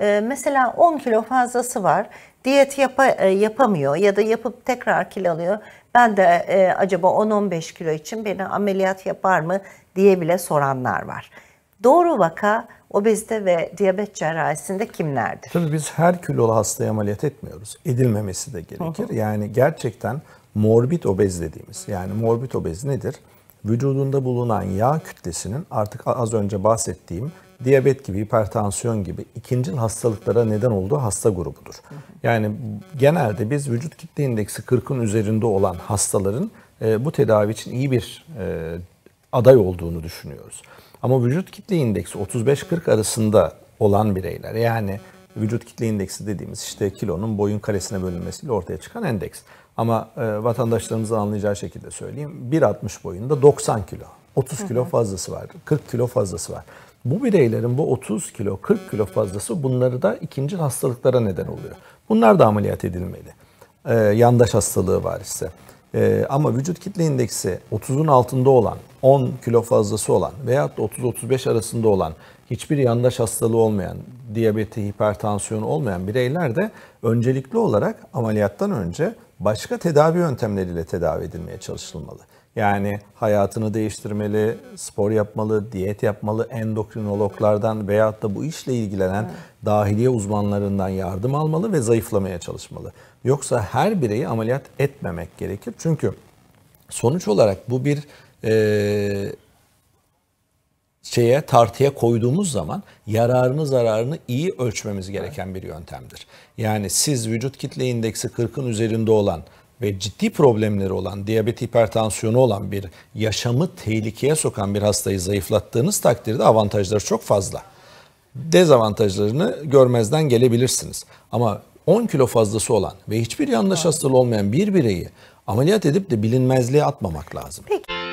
Ee, mesela 10 kilo fazlası var. Diyet yapa, e, yapamıyor ya da yapıp tekrar kilo alıyor. Ben de e, acaba 10-15 kilo için beni ameliyat yapar mı diye bile soranlar var. Doğru vaka obezite ve diyabet cerrahisinde kimlerdir? Tabii biz her kilolu hastaya ameliyat etmiyoruz. Edilmemesi de gerekir. Hı hı. Yani gerçekten morbid obez dediğimiz yani morbid obez nedir? vücudunda bulunan yağ kütlesinin artık az önce bahsettiğim diyabet gibi, hipertansiyon gibi ikinci hastalıklara neden olduğu hasta grubudur. Yani genelde biz vücut kitle indeksi 40'ın üzerinde olan hastaların e, bu tedavi için iyi bir e, aday olduğunu düşünüyoruz. Ama vücut kitle indeksi 35-40 arasında olan bireyler yani vücut kitle indeksi dediğimiz işte kilonun boyun karesine bölünmesiyle ortaya çıkan endeks. Ama e, vatandaşlarımızı anlayacağı şekilde söyleyeyim. 1.60 boyunda 90 kilo, 30 kilo fazlası var, 40 kilo fazlası var. Bu bireylerin bu 30 kilo, 40 kilo fazlası bunları da ikinci hastalıklara neden oluyor. Bunlar da ameliyat edilmeli. E, yandaş hastalığı var ise. E, ama vücut kitle indeksi 30'un altında olan, 10 kilo fazlası olan veyahut da 30-35 arasında olan, hiçbir yandaş hastalığı olmayan, diyabeti, hipertansiyonu olmayan bireyler de öncelikli olarak ameliyattan önce başka tedavi yöntemleriyle tedavi edilmeye çalışılmalı. Yani hayatını değiştirmeli, spor yapmalı, diyet yapmalı, endokrinologlardan veyahut da bu işle ilgilenen evet. dahiliye uzmanlarından yardım almalı ve zayıflamaya çalışmalı. Yoksa her bireyi ameliyat etmemek gerekir. Çünkü sonuç olarak bu bir e, şeye tartıya koyduğumuz zaman yararını zararını iyi ölçmemiz gereken bir yöntemdir. Yani siz vücut kitle indeksi 40'ın üzerinde olan ve ciddi problemleri olan, diyabet hipertansiyonu olan bir yaşamı tehlikeye sokan bir hastayı zayıflattığınız takdirde avantajları çok fazla. Dezavantajlarını görmezden gelebilirsiniz. Ama 10 kilo fazlası olan ve hiçbir yanlış hastalığı olmayan bir bireyi ameliyat edip de bilinmezliğe atmamak lazım. Peki.